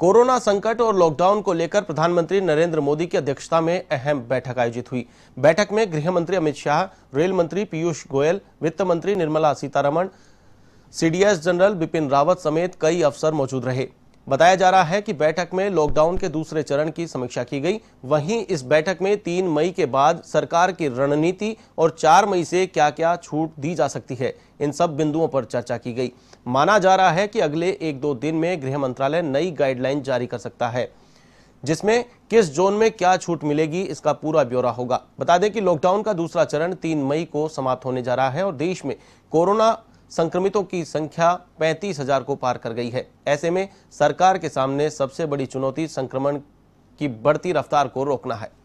corona संकट और lockdown को लेकर प्रधानमंत्री नरेंद्र मोदी की अध्यक्षता में अहम बैठक आयोजित हुई बैठक में गृह मंत्री अमित शाह रेल मंत्री पीयूष गोयल वित्त मंत्री निर्मला सीतारमण सीडीएस जनरल बिपिन रावत समेत कई अफसर मौजूद रहे बताया जा रहा है कि बैठक में लॉकडाउन के दूसरे चरण की समीक्षा की गई वहीं इस बैठक में तीन मई के बाद सरकार की रणनीति और चार मई से क्या क्या छूट दी जा सकती है इन सब बिंदुओं पर चर्चा की गई माना जा रहा है कि अगले एक दो दिन में गृह मंत्रालय नई गाइडलाइन जारी कर सकता है जिसमें किस जोन में क्या छूट मिलेगी इसका पूरा ब्यौरा होगा बता दें कि लॉकडाउन का दूसरा चरण तीन मई को समाप्त होने जा रहा है और देश में कोरोना संक्रमितों की संख्या पैंतीस हजार को पार कर गई है ऐसे में सरकार के सामने सबसे बड़ी चुनौती संक्रमण की बढ़ती रफ्तार को रोकना है